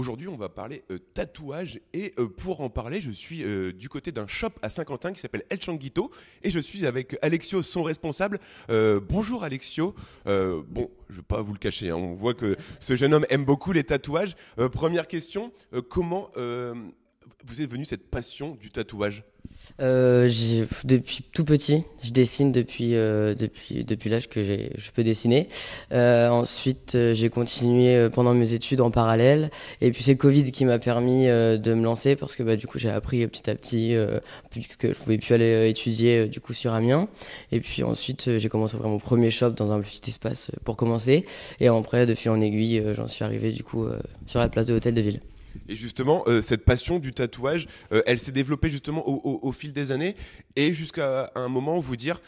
Aujourd'hui, on va parler euh, tatouage et euh, pour en parler, je suis euh, du côté d'un shop à Saint-Quentin qui s'appelle El Changuito et je suis avec Alexio, son responsable. bonjour Alexio. bon, je ne vais pas vous le cacher, hein. on voit que ce jeune homme aime beaucoup les tatouages. première question, comment vous êtes venue cette passion du tatouage euh, Depuis tout petit, je dessine depuis, euh, depuis, depuis l'âge que je peux dessiner. Euh, ensuite, j'ai continué pendant mes études en parallèle. Et puis c'est le Covid qui m'a permis de me lancer parce que bah, du coup j'ai appris petit à petit puisque je pouvais plus aller étudier du coup sur Amiens. Et puis ensuite, j'ai commencé vraiment mon premier shop dans un petit espace pour commencer. Et après, de fil en aiguille, j'en suis arrivé du coup sur la place de l'hôtel de ville. Et justement, euh, cette passion du tatouage, euh, elle s'est développée justement au, fil des années et jusqu'à un moment où vous dire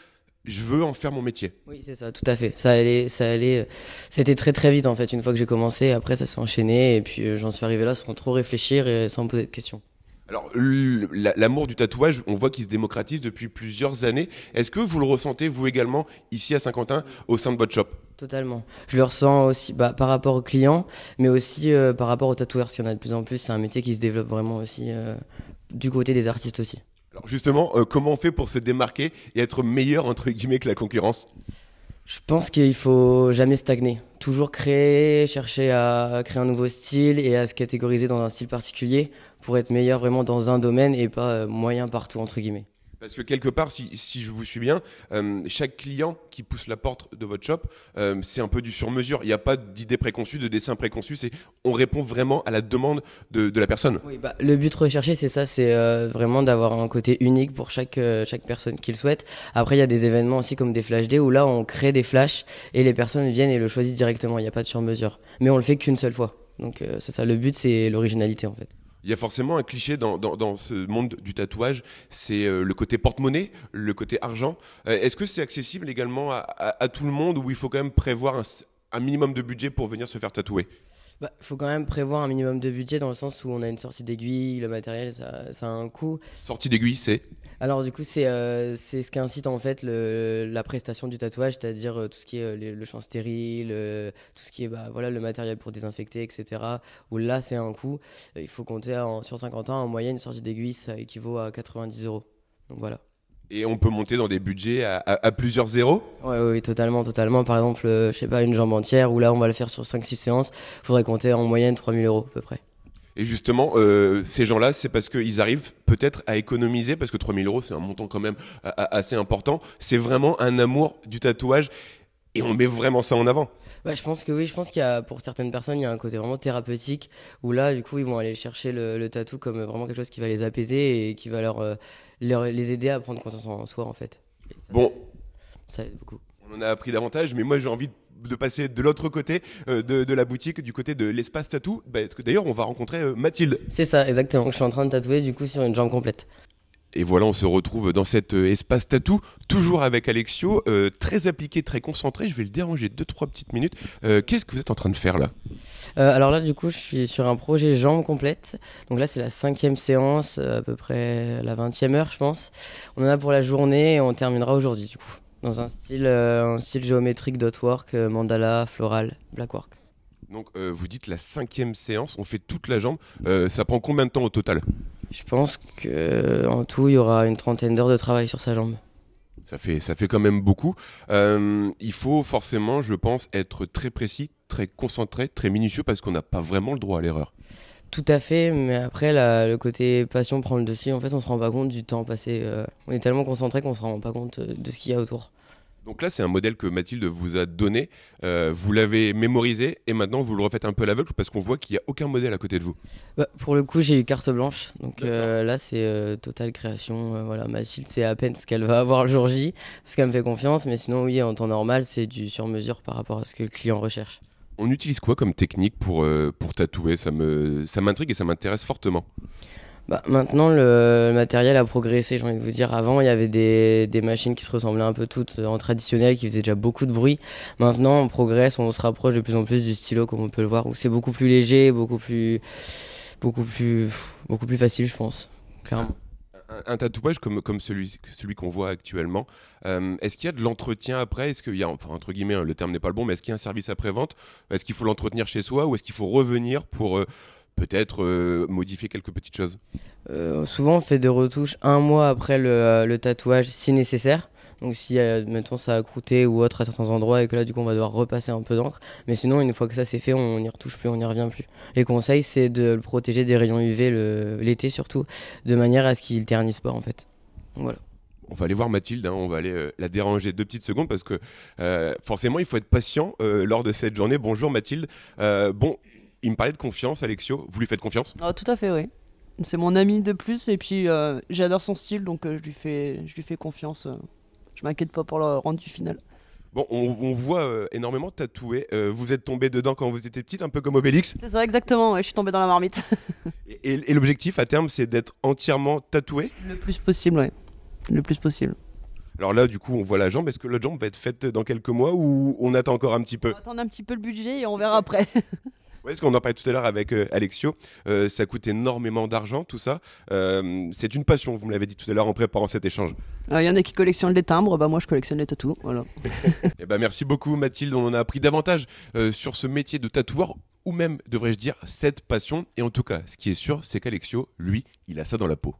je veux en faire mon métier. Oui, c'est ça, tout à fait. Ça allait, ça allait. Euh, c'était très très vite en fait. Une fois que j'ai commencé, après ça s'est enchaîné et puis j'en suis arrivé là sans trop réfléchir et sans poser de questions. Alors, l'amour du tatouage, on voit qu'il se démocratise depuis plusieurs années. Est-ce que vous le ressentez, vous également, ici à Saint-Quentin, au sein de votre shop Totalement. Je le ressens aussi bah, par rapport aux clients, mais aussi euh, par rapport aux tatoueurs, parce qu'il y en a de plus en plus. C'est un métier qui se développe vraiment aussi euh, du côté des artistes aussi. Alors justement, euh, comment on fait pour se démarquer et être meilleur, entre guillemets, que la concurrence Je pense qu'il faut jamais stagner toujours créer, chercher à créer un nouveau style et à se catégoriser dans un style particulier pour être meilleur vraiment dans un domaine et pas euh, moyen partout entre guillemets. Parce que quelque part, si, je vous suis bien, euh, chaque client qui pousse la porte de votre shop, euh, c'est un peu du sur-mesure. Il n'y a pas d'idée préconçue, de dessin préconçu. C'est on répond vraiment à la demande de, la personne. Oui, bah, le but recherché, c'est ça, c'est euh, vraiment d'avoir un côté unique pour chaque chaque personne qu'il souhaite. Après, il y a des événements aussi comme des flash D où là, on crée des flashs et les personnes viennent et le choisissent directement. Il n'y a pas de sur-mesure, mais on le fait qu'une seule fois. Donc c'est ça, le but, c'est l'originalité en fait il y a forcément un cliché dans, ce monde du tatouage, c'est euh, le côté porte-monnaie, le côté argent. Euh, est-ce que c'est accessible également à, tout le monde ou il faut quand même prévoir un minimum de budget pour venir se faire tatouer bah, faut quand même prévoir un minimum de budget dans le sens où on a une sortie d'aiguille, le matériel, ça, a un coût. Sortie d'aiguille, c'est Alors, du coup, euh, c'est ce qu'incite en fait le, la prestation du tatouage, c'est-à-dire euh, tout ce qui est euh, le, champ stérile, tout ce qui est bah, voilà, le matériel pour désinfecter, etc. Où là, c'est un coût. Il faut compter sur 50 ans, en moyenne, une sortie d'aiguille, ça équivaut à 90 euros. Donc voilà. Et on peut monter dans des budgets à, plusieurs zéros Oui, totalement, totalement. Par exemple, euh, je sais pas, une jambe entière, où là, on va le faire sur 5-6 séances, il faudrait compter en moyenne 3000 euros à peu près. Et justement, euh, ces gens-là, c'est parce qu'ils arrivent peut-être à économiser, parce que 3000 euros, c'est un montant quand même euh, assez important. C'est vraiment un amour du tatouage et on met vraiment ça en avant. Bah, je pense que oui, je pense qu'il y a, pour certaines personnes, il y a un côté vraiment thérapeutique où là, du coup, ils vont aller chercher le, tatou comme vraiment quelque chose qui va les apaiser et qui va leur, euh, les aider à prendre conscience en soi, en fait. bon. Ça aide beaucoup. On en a appris davantage, mais moi, j'ai envie de passer de l'autre côté euh, de, la boutique, du côté de l'espace tatou. Bah, D'ailleurs, on va rencontrer euh, Mathilde. C'est ça, exactement. Je suis en train de tatouer du coup sur une jambe complète. Et voilà, on se retrouve dans cet euh, espace tatou, toujours avec Alexio, euh, très appliqué, très concentré. Je vais le déranger deux, trois petites minutes. Euh, qu'est-ce que vous êtes en train de faire là Alors là, du coup, je suis sur un projet jambes complètes. Donc là, c'est la cinquième séance, à peu près la vingtième heure, je pense. On en a pour la journée et on terminera aujourd'hui, du coup, dans un style, un style géométrique, dotwork, mandala, floral, blackwork. Donc vous dites la cinquième séance, on fait toute la jambe. ça prend combien de temps au total je pense qu'en tout, il y aura une trentaine d'heures de travail sur sa jambe. Ça fait, ça fait quand même beaucoup. Euh, il faut forcément, je pense, être très précis, très concentré, très minutieux, parce qu'on n'a pas vraiment le droit à l'erreur. Tout à fait, mais après, le côté passion prend le dessus. En fait, on se rend pas compte du temps passé. Euh, on est tellement concentré qu'on se rend pas compte euh, de ce qu'il y a autour. Donc là, c'est un modèle que Mathilde vous a donné. Euh, vous l'avez mémorisé et maintenant vous le refaites un peu à l'aveugle parce qu'on voit qu'il n'y a aucun modèle à côté de vous. Bah, pour le coup, j'ai eu carte blanche. Donc euh, là, c'est euh, totale création. voilà, Mathilde, c'est à peine ce qu'elle va avoir le jour J parce qu'elle me fait confiance. Mais sinon, oui, en temps normal, c'est du sur mesure par rapport à ce que le client recherche. On utilise quoi comme technique pour, pour tatouer Ça m'intrigue ça et ça m'intéresse fortement. Bah, maintenant, le matériel a progressé, j'ai envie de vous dire. Avant, il y avait des, machines qui se ressemblaient un peu toutes en traditionnel, qui faisaient déjà beaucoup de bruit. Maintenant, on progresse, on se rapproche de plus en plus du stylo, comme on peut le voir, où c'est beaucoup plus léger, beaucoup plus, beaucoup, plus, beaucoup plus facile, je pense, clairement. Un, tatouage comme, comme celui, celui qu'on voit actuellement, euh, est-ce qu'il y a de l'entretien après Est-ce qu'il y a, enfin, entre guillemets, le terme n'est pas le bon, mais est-ce qu'il y a un service après-vente Est-ce qu'il faut l'entretenir chez soi ou est-ce qu'il faut revenir pour. Euh, peut-être euh, modifier quelques petites choses euh, Souvent, on fait des retouches un mois après le, euh, tatouage si nécessaire. Donc, si, mettons, ça a croûté ou autre à certains endroits et que là, du coup, on va devoir repasser un peu d'encre. Mais sinon, une fois que ça c'est fait, on n'y retouche plus, on n'y revient plus. Les conseils, c'est de le protéger des rayons UV l'été surtout, de manière à ce qu'il ternisse pas en fait. voilà on va aller voir Mathilde, hein. on va aller la déranger deux petites secondes parce que forcément il faut être patient lors de cette journée. Bonjour Mathilde. bon, il me parlait de confiance, Alexio. Vous lui faites confiance ah, Tout à fait, oui. C'est mon ami de plus et puis euh, j'adore son style donc euh, je, lui fais, je lui fais confiance. Euh. je m'inquiète pas pour le rendu final. Bon, on, voit énormément tatoué. vous êtes tombé dedans quand vous étiez petite, un peu comme Obélix C'est ça, exactement. Ouais, je suis tombé dans la marmite. et, l'objectif à terme, c'est d'être entièrement tatoué Le plus possible, oui. Le plus possible. Alors là, du coup, on voit la jambe. Est-ce que la jambe va être faite dans quelques mois ou on attend encore un petit peu On attend un petit peu le budget et on verra après. Oui, ce qu'on en parlait tout à l'heure avec euh, Alexio, euh, ça coûte énormément d'argent, tout ça. Euh, c'est une passion, vous me l'avez dit tout à l'heure en préparant cet échange. Il y en a qui collectionnent les timbres, bah, moi je collectionne les tatous. Eh ben, merci beaucoup Mathilde, on en a appris davantage sur ce métier de tatoueur ou même, devrais-je dire, cette passion. Et en tout cas, ce qui est sûr, c'est qu'Alexio, lui, il a ça dans la peau.